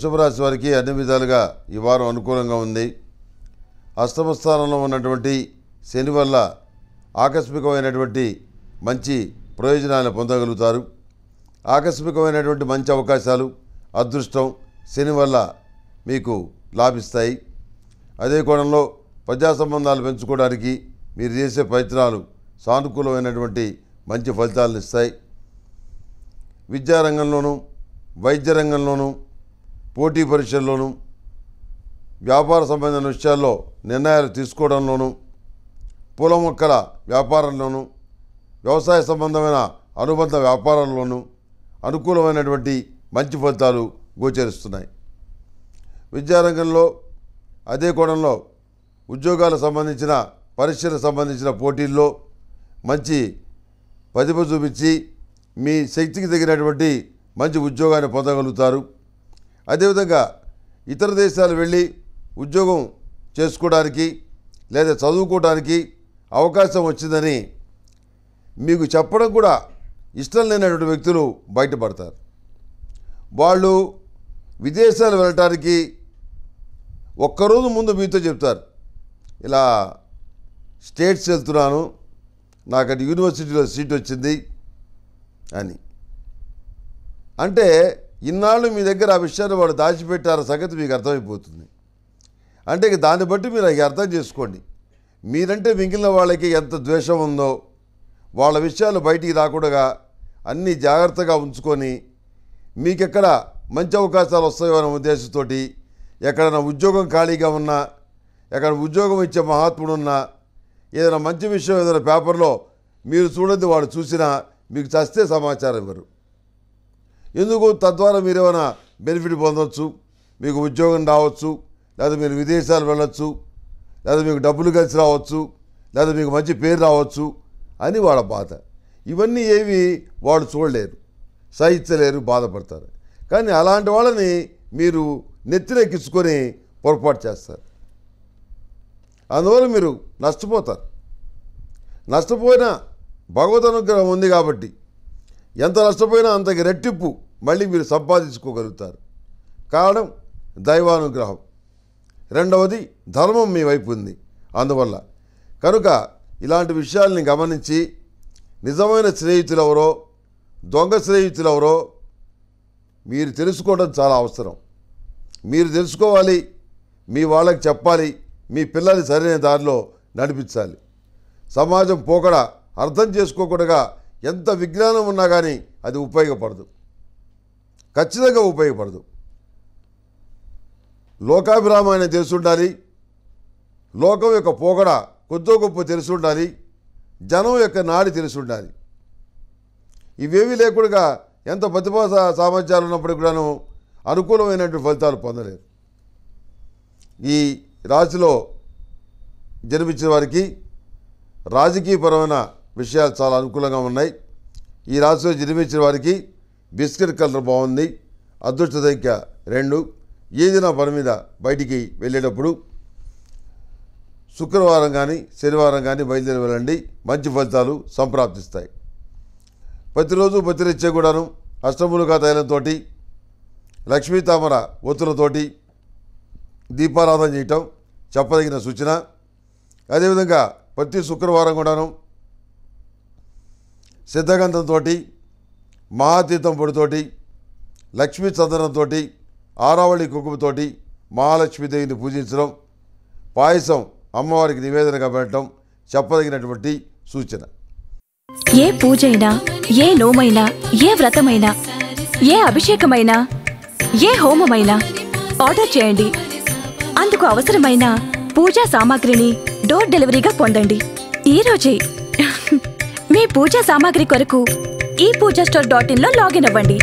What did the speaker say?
వృషభ రాశి వారికి అన్ని విధాలుగా ఈ వారం అనుకూలంగా ఉంది అష్టమ స్థానంలో ఉన్నటువంటి శని వల్ల ఆకస్మికమైనటువంటి మంచి ప్రయోజనాలను పొందగలుగుతారు ఆకస్మికమైనటువంటి మంచి అవకాశాలు అదృష్టం శని వల్ల మీకు లాభిస్తాయి అదే కోణంలో ప్రజా సంబంధాలు పెంచుకోవడానికి మీరు చేసే ప్రయత్నాలు సానుకూలమైనటువంటి మంచి ఫలితాలను ఇస్తాయి విద్యారంగంలోనూ వైద్య రంగంలోనూ పోటీ పరీక్షల్లోనూ వ్యాపార సంబంధమైన విషయాల్లో నిర్ణయాలు తీసుకోవడంలోనూ పూల మొక్కల వ్యాపారంలోనూ వ్యవసాయ సంబంధమైన అనుబంధ వ్యాపారాల్లోనూ అనుకూలమైనటువంటి మంచి ఫలితాలు గోచరిస్తున్నాయి విద్యారంగంలో అదే కోణంలో ఉద్యోగాలకు సంబంధించిన పరీక్షలకు సంబంధించిన పోటీల్లో మంచి ప్రతిభ చూపించి మీ శక్తికి తగినటువంటి మంచి ఉద్యోగాన్ని పొందగలుగుతారు అదేవిధంగా ఇతర దేశాలు వెళ్ళి ఉద్యోగం చేసుకోవడానికి లేదా చదువుకోవడానికి అవకాశం వచ్చిందని మీకు చెప్పడం కూడా ఇష్టం లేనటువంటి వ్యక్తులు బయటపడతారు వాళ్ళు విదేశాలు వెళ్ళటానికి ఒక్కరోజు ముందు మీతో చెప్తారు ఇలా స్టేట్స్ వెళ్తున్నాను నాకు యూనివర్సిటీలో సీట్ వచ్చింది అని అంటే ఇన్నాళ్ళు మీ దగ్గర ఆ విషయాన్ని వాడు దాచిపెట్టారు సంగతి మీకు అర్థమైపోతుంది అంటే దాన్ని బట్టి మీరు అవి అర్థం చేసుకోండి మీరంటే మిగిలిన వాళ్ళకి ఎంత ద్వేషం ఉందో వాళ్ళ విషయాలు బయటికి రాకుండా అన్నీ జాగ్రత్తగా ఉంచుకొని మీకెక్కడ మంచి అవకాశాలు వస్తాయో అనే ఉద్దేశంతో ఎక్కడైనా ఉద్యోగం ఖాళీగా ఉన్నా ఎక్కడ ఉద్యోగం ఇచ్చే మహాత్ముడు ఉన్నా ఏదైనా మంచి విషయం ఏదైనా పేపర్లో మీరు చూడద్దు వాడు చూసినా మీకు చస్తే సమాచారం ఇవ్వరు ఎందుకు తద్వారా మీరు ఏమైనా బెనిఫిట్ పొందవచ్చు మీకు ఉద్యోగం రావచ్చు లేదా మీరు విదేశాలు వెళ్ళొచ్చు లేదా మీకు డబ్బులు కలిసి రావచ్చు లేదా మీకు మంచి పేరు రావచ్చు అని వాళ్ళ బాధ ఇవన్నీ ఏవి వాడు చూడలేరు సహించలేరు బాధపడతారు కానీ అలాంటి వాళ్ళని మీరు నెత్తిరెక్కించుకొని పొరపాటు చేస్తారు అందువల్ల మీరు నష్టపోతారు నష్టపోయినా భగవద్ అనుగ్రహం ఉంది కాబట్టి ఎంత నష్టపోయినా అంతకి రెట్టింపు మళ్ళీ మీరు సంపాదించుకోగలుగుతారు కారణం దైవానుగ్రహం రెండవది ధర్మం మీ వైపు ఉంది అందువల్ల కనుక ఇలాంటి విషయాల్ని గమనించి నిజమైన స్నేహితులెవరో దొంగ స్నేహితులెవరో మీరు తెలుసుకోవడం చాలా అవసరం మీరు తెలుసుకోవాలి మీ వాళ్ళకి చెప్పాలి మీ పిల్లల్ని సరైన దారిలో నడిపించాలి సమాజం పోకడ అర్థం చేసుకోకుండా ఎంత విజ్ఞానం ఉన్నా కానీ అది ఉపయోగపడదు ఖచ్చితంగా ఉపయోగపడదు లోకాభిరామాన్ని ఉండాలి లోకం యొక్క పోగడ కొద్దో గొప్ప ఉండాలి జనం యొక్క నాడి ఉండాలి ఇవేమీ లేకుండా ఎంత ప్రతిభా సామర్థ్యాలు ఉన్నప్పుడు కూడాను అనుకూలమైనటువంటి ఫలితాలు పొందలేరు ఈ రాశిలో జన్మించిన వారికి రాజకీయపరమైన విషయాలు చాలా అనుకూలంగా ఉన్నాయి ఈ రాశిలో జన్మించిన వారికి బిస్కెట్ కలర్ బాగుంది అదృష్ట సంఖ్య రెండు ఏదైనా పని మీద బయటికి వెళ్ళేటప్పుడు శుక్రవారం కానీ శనివారం కానీ బయలుదేరి వెళ్ళండి మంచి ఫలితాలు సంప్రాప్తిస్తాయి ప్రతిరోజు ప్రతిరచ్చ కూడాను అష్టములుగా తైలంతో లక్ష్మీతామర తామర ఒత్తులతోటి దీపారాధన చేయటం చెప్పదగిన సూచన అదేవిధంగా ప్రతి శుక్రవారం కూడాను సిద్ధగంధంతో మహాతీతం పొడితోటి లక్ష్మీ చందనంతో ఆరావళి కుంకుమతోటి మహాలక్ష్మీదేవిని పూజించడం పాయసం అమ్మవారికి నివేదనగా పెట్టడం చెప్పదగినటువంటి సూచన ఏ పూజైనా ఏ నోమైనా ఏ వ్రతమైనా ఏ అభిషేకమైనా ఏ హోమమైనా ఆర్డర్ చేయండి అందుకు అవసరమైన పూజా సామాగ్రిని డోర్ డెలివరీగా పొందండి ఈరోజే మీ పూజా సామాగ్రి కొరకు ఈ పూజా స్టోర్ డాట్ ఇన్ లో లాగిన్ అవ్వండి